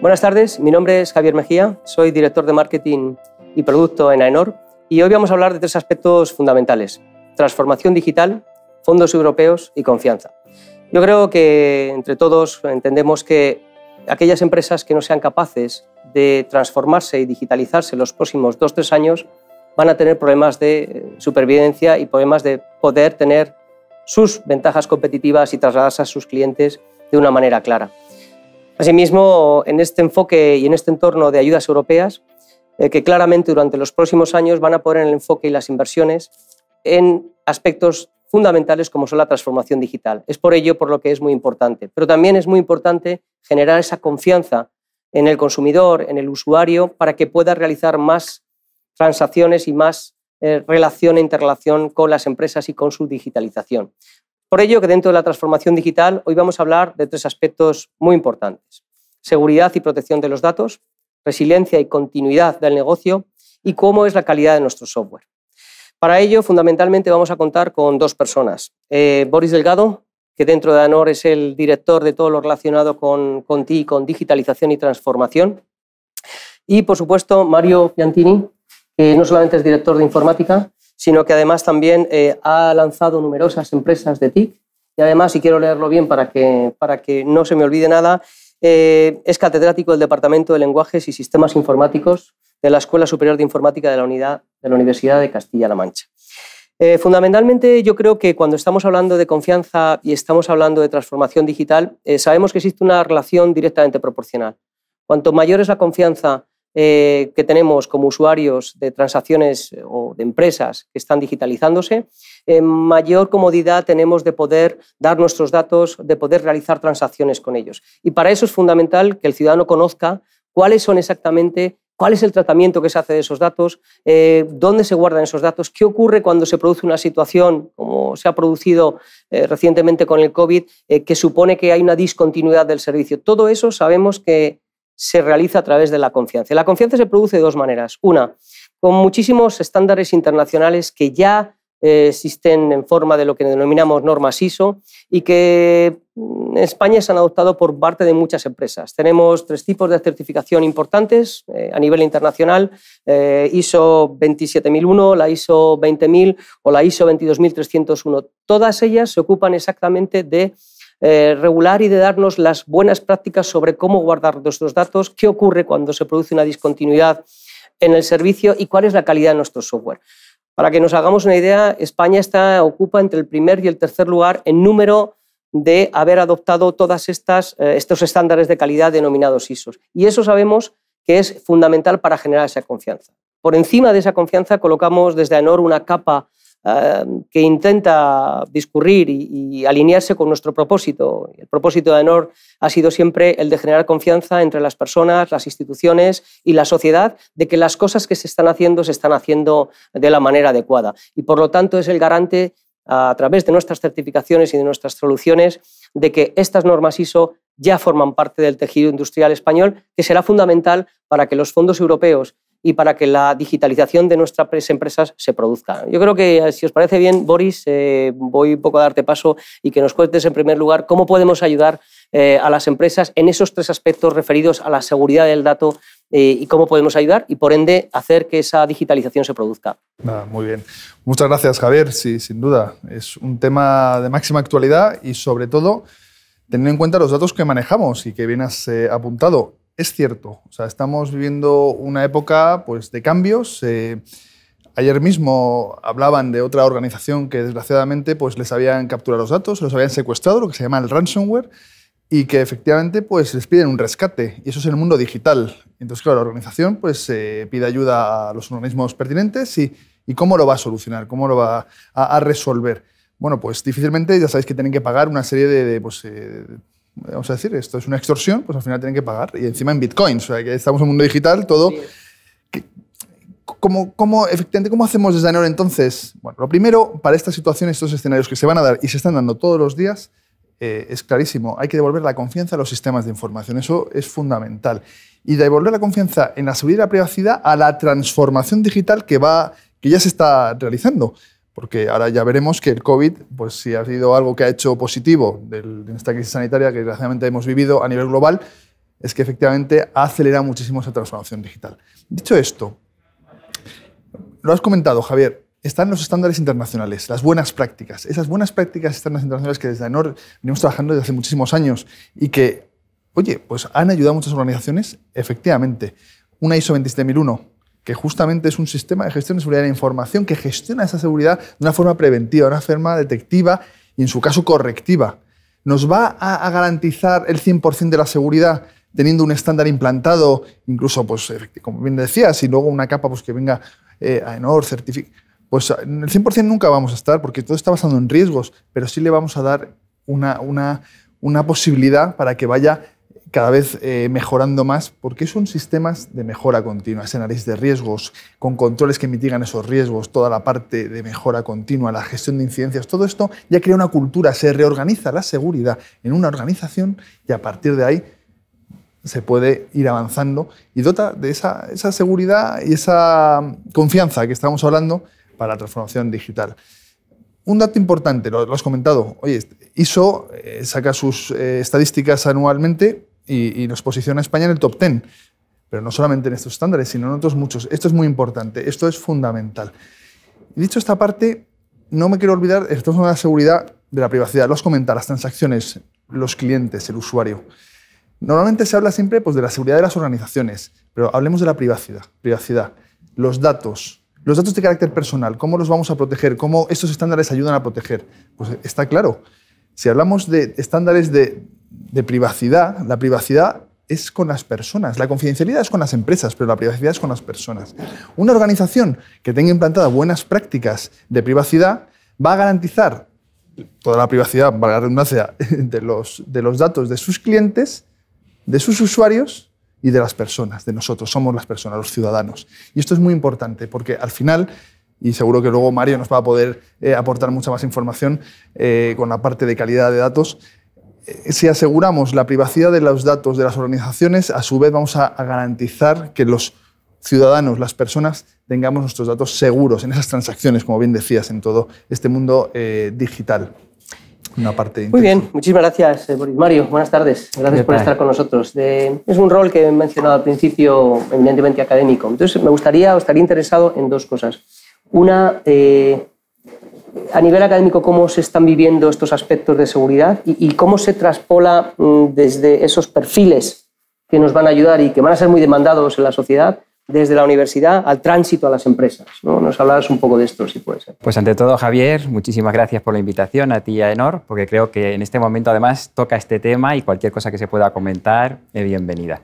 Buenas tardes, mi nombre es Javier Mejía, soy director de marketing y producto en AENOR y hoy vamos a hablar de tres aspectos fundamentales, transformación digital, fondos europeos y confianza. Yo creo que entre todos entendemos que aquellas empresas que no sean capaces de transformarse y digitalizarse en los próximos dos o tres años van a tener problemas de eh, supervivencia y problemas de poder tener sus ventajas competitivas y trasladarse a sus clientes de una manera clara. Asimismo, en este enfoque y en este entorno de ayudas europeas, eh, que claramente durante los próximos años van a poner el enfoque y las inversiones en aspectos fundamentales como son la transformación digital. Es por ello por lo que es muy importante. Pero también es muy importante generar esa confianza en el consumidor, en el usuario, para que pueda realizar más transacciones y más eh, relación e interrelación con las empresas y con su digitalización. Por ello que dentro de la transformación digital hoy vamos a hablar de tres aspectos muy importantes. Seguridad y protección de los datos, resiliencia y continuidad del negocio y cómo es la calidad de nuestro software. Para ello, fundamentalmente, vamos a contar con dos personas. Eh, Boris Delgado, que dentro de ANOR es el director de todo lo relacionado con, con TI, con digitalización y transformación. Y, por supuesto, Mario Piantini, que no solamente es director de informática, sino que además también eh, ha lanzado numerosas empresas de TIC. Y además, si quiero leerlo bien para que, para que no se me olvide nada, eh, es catedrático del Departamento de Lenguajes y Sistemas Informáticos de la Escuela Superior de Informática de la, Unidad, de la Universidad de Castilla-La Mancha. Eh, fundamentalmente, yo creo que cuando estamos hablando de confianza y estamos hablando de transformación digital, sabemos que existe una relación directamente proporcional. Cuanto mayor es la confianza eh, que tenemos como usuarios de transacciones eh, o de empresas que están digitalizándose, mayor comodidad tenemos de poder dar nuestros datos, de poder realizar transacciones con ellos. Y para eso es fundamental que el ciudadano conozca cuáles son exactamente cuál es el tratamiento que se hace de esos datos, eh, dónde se guardan esos datos, qué ocurre cuando se produce una situación como se ha producido recientemente con el COVID, que supone que hay una discontinuidad del servicio. Todo eso sabemos que se realiza a través de la confianza. La confianza se produce de dos maneras. Una, con muchísimos estándares internacionales que ya eh, existen en forma de lo que denominamos normas ISO y que mm, en España se han adoptado por parte de muchas empresas. Tenemos tres tipos de certificación importantes eh, a nivel internacional, eh, ISO 27001, la ISO 20000 o la ISO 22301. Todas ellas se ocupan exactamente de eh, regular y de darnos las buenas prácticas sobre cómo guardar nuestros datos, qué ocurre cuando se produce una discontinuidad en el servicio y cuál es la calidad de nuestro software. Para que nos hagamos una idea, España está, ocupa entre el primer y el tercer lugar en número de haber adoptado todos eh, estos estándares de calidad denominados ISOs. Y eso sabemos que es fundamental para generar esa confianza. Por encima de esa confianza colocamos desde Anor una capa eh, que intenta discurrir y, alinearse con nuestro propósito. El propósito de ENOR ha sido siempre el de generar confianza entre las personas, las instituciones y la sociedad de que las cosas que se están haciendo se están haciendo de la manera adecuada. Y por lo tanto es el garante a través de nuestras certificaciones y de nuestras soluciones de que estas normas ISO ya forman parte del tejido industrial español, que será fundamental para que los fondos europeos y para que la digitalización de nuestras empresas se produzca. Yo creo que, eh, si os parece bien, Boris, eh, voy un poco a darte paso y que nos cuentes, en primer lugar, cómo podemos ayudar eh, a las empresas en esos tres aspectos referidos a la seguridad del dato y cómo podemos ayudar y, por ende, hacer que esa digitalización se produzca. muy bien. Muchas gracias, Javier. Sí, sin duda. Es un tema de máxima actualidad y, sobre todo, tener en cuenta los datos que manejamos y que bien has apuntado es cierto. O sea, estamos viviendo una época pues, de cambios. Eh, ayer mismo hablaban de otra organización que desgraciadamente pues, les habían capturado los datos, los habían secuestrado, lo que se llama el ransomware, y que efectivamente pues, les piden un rescate. Y eso es en el mundo digital. Entonces, claro, la organización pues, eh, pide ayuda a los organismos pertinentes y, cómo lo va a solucionar, cómo lo va a, resolver bueno, pues difícilmente ya sabéis que tienen que pagar una serie de, pues, eh, vamos a decir, esto es una extorsión, pues al final tienen que pagar. Y encima en bitcoins, que estamos en un mundo digital, todo... ¿Cómo, efectivamente, ¿Cómo hacemos desde enero entonces? Bueno, lo primero, para esta situaciones, estos escenarios que se van a dar y se están dando todos los días, eh, es clarísimo, hay que devolver la confianza a los sistemas de información, eso es fundamental. Y devolver la confianza en la seguridad y la privacidad a la transformación digital que, va, que ya se está realizando porque ahora ya veremos que el COVID, pues si ha sido algo que ha hecho positivo de esta crisis sanitaria que desgraciadamente hemos vivido a nivel global, es que efectivamente ha acelerado muchísimo esa transformación digital. Dicho esto, lo has comentado, Javier, están los estándares internacionales, las buenas prácticas, esas buenas prácticas externas internacionales que desde ANOR venimos trabajando desde hace muchísimos años y que, oye, pues han ayudado a muchas organizaciones, efectivamente. Una ISO 27001 que justamente es un sistema de gestión de seguridad de la información que gestiona esa seguridad de una forma preventiva, de una forma detectiva y, en su caso, correctiva. ¿Nos va a garantizar el 100% de la seguridad teniendo un estándar implantado, incluso, pues, eh, como bien decías, y luego una capa pues, que venga eh, a Enor, Pues en el 100% nunca vamos a estar, porque todo está basado en riesgos, pero sí le vamos a dar una, una, una posibilidad para que vaya cada vez eh, mejorando más, porque son sistemas de mejora continua, escenarios de riesgos, con controles que mitigan esos riesgos, toda la parte de mejora continua, la gestión de incidencias, todo esto ya crea una cultura, se reorganiza la seguridad en una organización y a partir de ahí se puede ir avanzando y dota de esa, seguridad y esa mm, confianza que estamos hablando para la transformación digital. Un dato importante, lo, has comentado, oye, este, ISO eh, saca sus eh, estadísticas anualmente y, nos posiciona España en el top 10. Pero no solamente en estos estándares, sino en otros muchos. Esto es muy importante, esto es fundamental. Dicho esta parte, no me quiero olvidar, esto es una seguridad de la privacidad, los comentarios, las transacciones, los clientes, el usuario. Normalmente se habla siempre pues, de la seguridad de las organizaciones, pero hablemos de la privacidad. privacidad. Los datos, los datos de carácter personal, ¿cómo los vamos a proteger? ¿Cómo estos estándares ayudan a proteger? Pues está claro. Si hablamos de estándares de de privacidad, la privacidad es con las personas. La confidencialidad es con las empresas, pero la privacidad es con las personas. Una organización que tenga implantadas buenas prácticas de privacidad va a garantizar toda la privacidad, valga la redundancia, de los, de los datos de sus clientes, de sus usuarios y de las personas, de nosotros. Somos las personas, los ciudadanos. Y esto es muy importante porque al final y seguro que luego Mario nos va a poder eh, aportar mucha más información eh, con la parte de calidad de datos si aseguramos la privacidad de los datos de las organizaciones, a su vez vamos a, garantizar que los ciudadanos, las personas, tengamos nuestros datos seguros en esas transacciones, como bien decías, en todo este mundo eh, digital. Una parte Muy bien, muchísimas gracias, eh, Boris Mario. Buenas tardes. Gracias por estar con nosotros. es un rol que he mencionado al principio, evidentemente académico. Entonces, me gustaría, estaría interesado en dos cosas. Una, eh, a nivel académico cómo se están viviendo estos aspectos de seguridad y, cómo se traspola mm, desde esos perfiles que nos van a ayudar y que van a ser muy demandados en la sociedad desde la universidad al tránsito a las empresas. ¿no? Nos hablarás un poco de esto, si puede ser. Pues ante todo, Javier, muchísimas gracias por la invitación a ti y a Enor, porque creo que en este momento además toca este tema y cualquier cosa que se pueda comentar es bienvenida.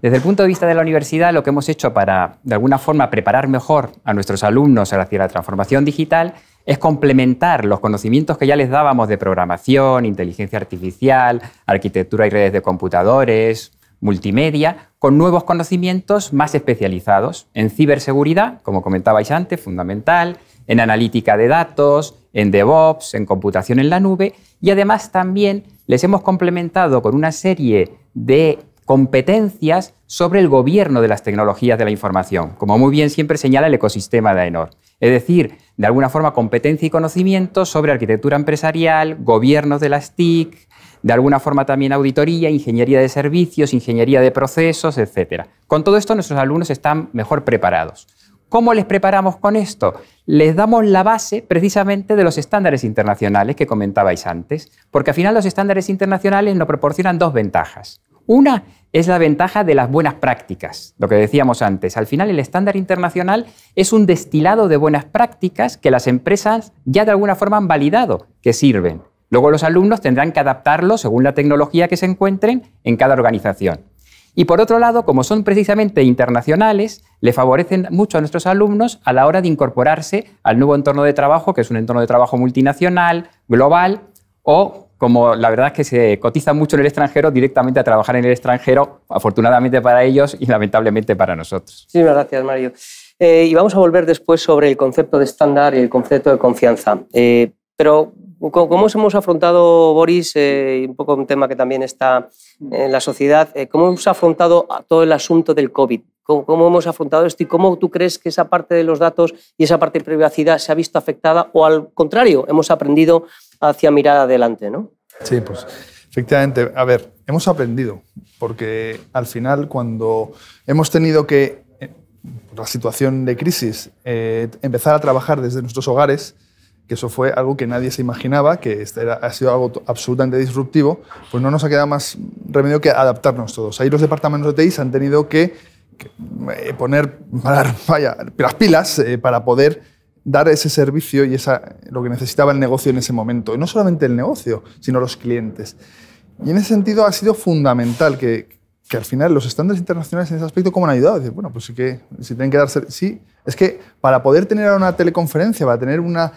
Desde el punto de vista de la universidad, lo que hemos hecho para, de alguna forma, preparar mejor a nuestros alumnos hacia la transformación digital es complementar los conocimientos que ya les dábamos de programación, inteligencia artificial, arquitectura y redes de computadores, multimedia, con nuevos conocimientos más especializados en ciberseguridad, como comentabais antes, fundamental, en analítica de datos, en DevOps, en computación en la nube, y además también les hemos complementado con una serie de competencias sobre el gobierno de las tecnologías de la información, como muy bien siempre señala el ecosistema de AENOR. Es decir, de alguna forma competencia y conocimiento sobre arquitectura empresarial, gobiernos de las TIC, de alguna forma también auditoría, ingeniería de servicios, ingeniería de procesos, etc. Con todo esto nuestros alumnos están mejor preparados. ¿Cómo les preparamos con esto? Les damos la base precisamente de los estándares internacionales que comentabais antes, porque al final los estándares internacionales nos proporcionan dos ventajas. Una es la ventaja de las buenas prácticas, lo que decíamos antes. Al final el estándar internacional es un destilado de buenas prácticas que las empresas ya de alguna forma han validado que sirven. Luego los alumnos tendrán que adaptarlo según la tecnología que se encuentren en cada organización. Y por otro lado, como son precisamente internacionales, le favorecen mucho a nuestros alumnos a la hora de incorporarse al nuevo entorno de trabajo, que es un entorno de trabajo multinacional, global o como la verdad es que se cotiza mucho en el extranjero, directamente a trabajar en el extranjero, afortunadamente para ellos y lamentablemente para nosotros. muchas gracias, Mario. Eh, y vamos a volver después sobre el concepto de estándar y el concepto de confianza. Eh, pero ¿Cómo hemos afrontado, Boris, eh, un poco un tema que también está en la sociedad, cómo hemos afrontado todo el asunto del COVID? cómo, cómo hemos afrontado esto y cómo tú crees que esa parte de los datos y esa parte de privacidad se ha visto afectada o al contrario, hemos aprendido hacia mirar adelante, ¿no? Sí, pues efectivamente. A ver, hemos aprendido, porque al final cuando hemos tenido que, por eh, la situación de crisis, eh, empezar a trabajar desde nuestros hogares, que eso fue algo que nadie se imaginaba, que este ha sido algo absolutamente disruptivo, pues no nos ha quedado más remedio que adaptarnos todos. Ahí los departamentos de TI han tenido que eh, poner, las pilas eh, para poder dar ese servicio y esa, lo que necesitaba el negocio en ese momento. Y no solamente el negocio, sino los clientes. Y en ese sentido ha sido fundamental que, que al final los estándares internacionales en ese aspecto, ¿cómo han ayudado? Decir, bueno, pues sí que, si tienen que darse... Sí, es que para poder tener una teleconferencia, para tener una...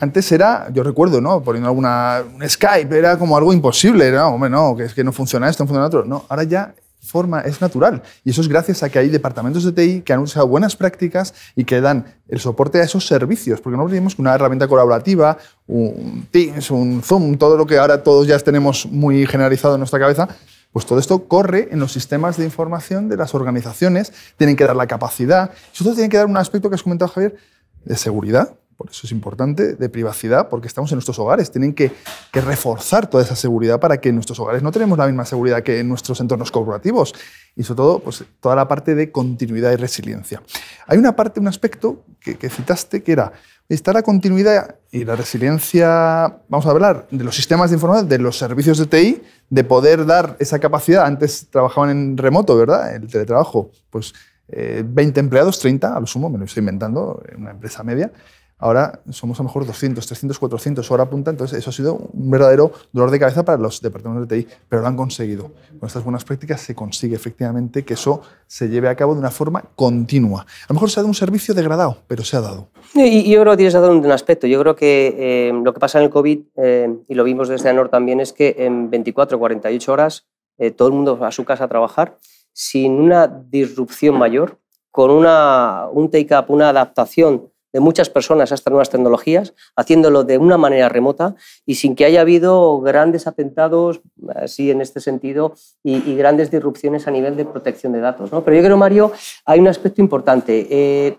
Antes era, yo recuerdo, ¿no? Poniendo alguna un Skype, era como algo imposible, Era, Hombre, no, que es que no funciona esto, no funciona otro. No, ahora ya forma, es natural. Y eso es gracias a que hay departamentos de TI que han usado buenas prácticas y que dan el soporte a esos servicios, porque no olvidemos que una herramienta colaborativa, un Teams, un Zoom, todo lo que ahora todos ya tenemos muy generalizado en nuestra cabeza, pues todo esto corre en los sistemas de información de las organizaciones, tienen que dar la capacidad, y eso tiene que dar un aspecto que has comentado, Javier, de seguridad, eso es importante, de privacidad, porque estamos en nuestros hogares. Tienen que, que, reforzar toda esa seguridad para que en nuestros hogares no tenemos la misma seguridad que en nuestros entornos corporativos. Y sobre todo, pues, toda la parte de continuidad y resiliencia. Hay una parte, un aspecto que, citaste, que era está la continuidad y la resiliencia, vamos a hablar de los sistemas de información, de los servicios de TI, de poder dar esa capacidad. Antes trabajaban en remoto, ¿verdad? El teletrabajo, pues 20 eh, empleados, 30 a lo sumo, me lo estoy inventando, en una empresa media. Ahora somos a lo mejor 200, 300, 400 hora punta, entonces eso ha sido un verdadero dolor de cabeza para los departamentos de TI, pero lo han conseguido. Con estas buenas prácticas se consigue efectivamente que eso se lleve a cabo de una forma continua. A lo mejor se ha dado un servicio degradado, pero se ha dado. Y, yo creo que tienes dado un aspecto. Yo creo que eh, lo que pasa en el COVID, eh, y lo vimos desde ANOR también, es que en 24, 48 horas eh, todo el mundo va a su casa a trabajar sin una disrupción mayor, con una, un take-up, una adaptación de muchas personas a estas nuevas tecnologías, haciéndolo de una manera remota y sin que haya habido grandes atentados, así en este sentido, y, grandes disrupciones a nivel de protección de datos. ¿no? Pero yo creo, Mario, hay un aspecto importante. Eh,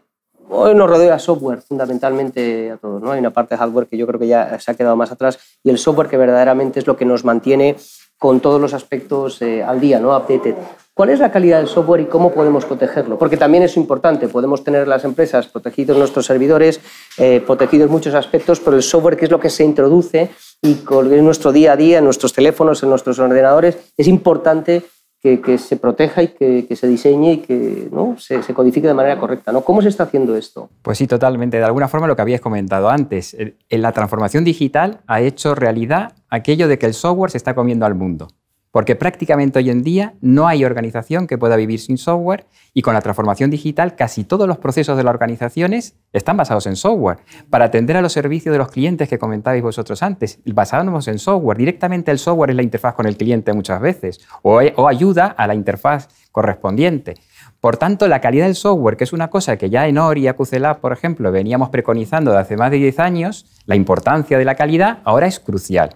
hoy nos rodea software fundamentalmente a todos. ¿no? Hay una parte de hardware que yo creo que ya se ha quedado más atrás y el software que verdaderamente es lo que nos mantiene con todos los aspectos eh, al día, ¿no? updated. ¿Cuál es la calidad del software y cómo podemos protegerlo? Porque también es importante, podemos tener las empresas protegidos nuestros servidores, eh, protegidos muchos aspectos, pero el software, que es lo que se introduce y en nuestro día a día, en nuestros teléfonos, en nuestros ordenadores, es importante que, se proteja y que, se diseñe y que ¿no? se, se, codifique de manera correcta. ¿no? ¿Cómo se está haciendo esto? Pues sí, totalmente. De alguna forma, lo que habías comentado antes, en la transformación digital ha hecho realidad aquello de que el software se está comiendo al mundo porque prácticamente hoy en día no hay organización que pueda vivir sin software y con la transformación digital casi todos los procesos de las organizaciones están basados en software. Para atender a los servicios de los clientes que comentabais vosotros antes, basándonos en software, directamente el software es la interfaz con el cliente muchas veces o, ayuda a la interfaz correspondiente. Por tanto, la calidad del software, que es una cosa que ya en Ori y AcuCelab, por ejemplo, veníamos preconizando desde hace más de 10 años, la importancia de la calidad ahora es crucial.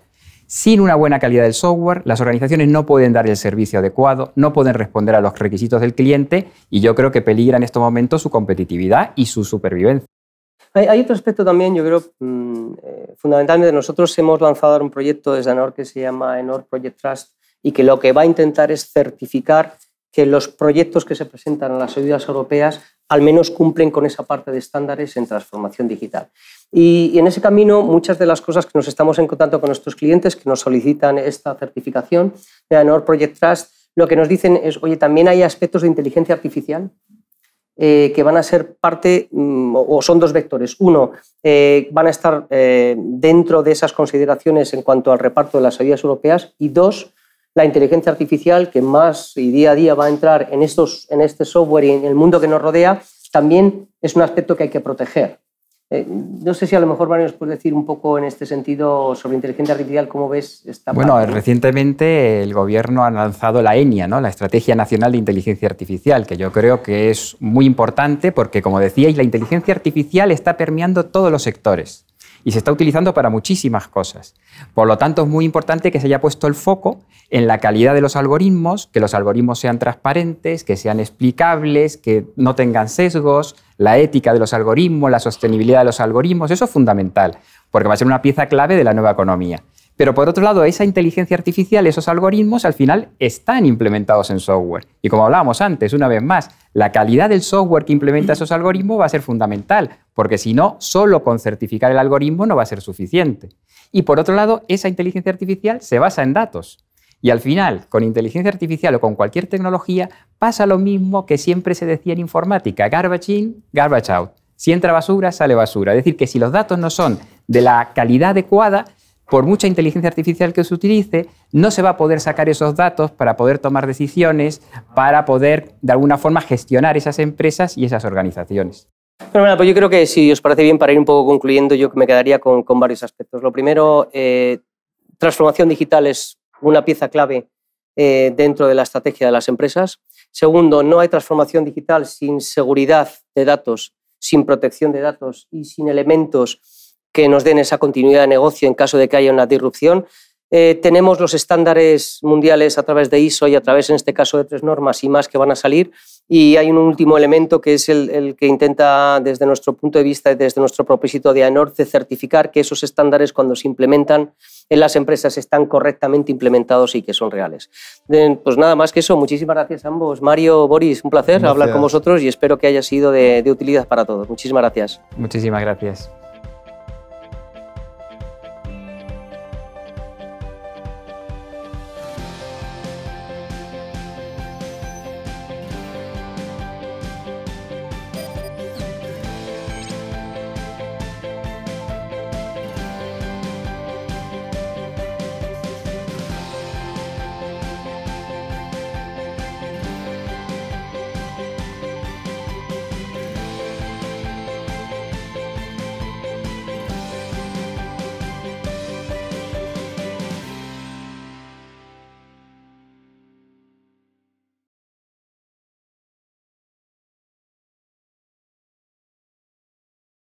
Sin una buena calidad del software, las organizaciones no pueden dar el servicio adecuado, no pueden responder a los requisitos del cliente y yo creo que peligra en estos momentos su competitividad y su supervivencia. Hay, otro aspecto también, yo creo, mm, eh, fundamentalmente nosotros hemos lanzado un proyecto desde ANOR que se llama ENOR Project Trust y que lo que va a intentar es certificar que los proyectos que se presentan a las ayudas europeas al menos cumplen con esa parte de estándares en transformación digital. Y, en ese camino, muchas de las cosas que nos estamos encontrando con nuestros clientes que nos solicitan esta certificación de ANOR Project Trust, lo que nos dicen es, oye, también hay aspectos de inteligencia artificial eh, que van a ser parte, mm, o son dos vectores. Uno, eh, van a estar eh, dentro de esas consideraciones en cuanto al reparto de las ayudas europeas y dos, la inteligencia artificial que más y día a día va a entrar en, estos, en este software y en el mundo que nos rodea, también es un aspecto que hay que proteger. Eh, no sé si a lo mejor, Mario, nos puedes decir un poco en este sentido sobre inteligencia artificial, cómo ves esta. Bueno, recientemente el gobierno ha lanzado la ENIA, ¿no? la Estrategia Nacional de Inteligencia Artificial, que yo creo que es muy importante porque, como decíais, la inteligencia artificial está permeando todos los sectores y se está utilizando para muchísimas cosas. Por lo tanto, es muy importante que se haya puesto el foco en la calidad de los algoritmos, que los algoritmos sean transparentes, que sean explicables, que no tengan sesgos, la ética de los algoritmos, la sostenibilidad de los algoritmos, eso es fundamental, porque va a ser una pieza clave de la nueva economía. Pero por otro lado, esa inteligencia artificial, esos algoritmos, al final están implementados en software. Y como hablábamos antes, una vez más, la calidad del software que implementa esos algoritmos va a ser fundamental, porque si no, solo con certificar el algoritmo no va a ser suficiente. Y por otro lado, esa inteligencia artificial se basa en datos. Y al final, con inteligencia artificial o con cualquier tecnología, pasa lo mismo que siempre se decía en informática, garbage in, garbage out. Si entra basura, sale basura. Es decir, que si los datos no son de la calidad adecuada, por mucha inteligencia artificial que se utilice, no se va a poder sacar esos datos para poder tomar decisiones, para poder de alguna forma gestionar esas empresas y esas organizaciones. Pero bueno, pues yo creo que si os parece bien, para ir un poco concluyendo, yo me quedaría con, varios aspectos. Lo primero, eh, transformación digital es una pieza clave eh, dentro de la estrategia de las empresas. Segundo, no hay transformación digital sin seguridad de datos, sin protección de datos y sin elementos que nos den esa continuidad de negocio en caso de que haya una disrupción. Eh, tenemos los estándares mundiales a través de ISO y a través, en este caso, de tres normas y más que van a salir. Y hay un último elemento que es el, que intenta, desde nuestro punto de vista y desde nuestro propósito de AENOR, certificar que esos estándares, cuando se implementan en las empresas, están correctamente implementados y que son reales. Eh, pues nada más que eso. Muchísimas gracias a ambos. Mario, Boris, un placer hablar con vosotros y espero que haya sido de, de utilidad para todos. Muchísimas gracias. Muchísimas gracias.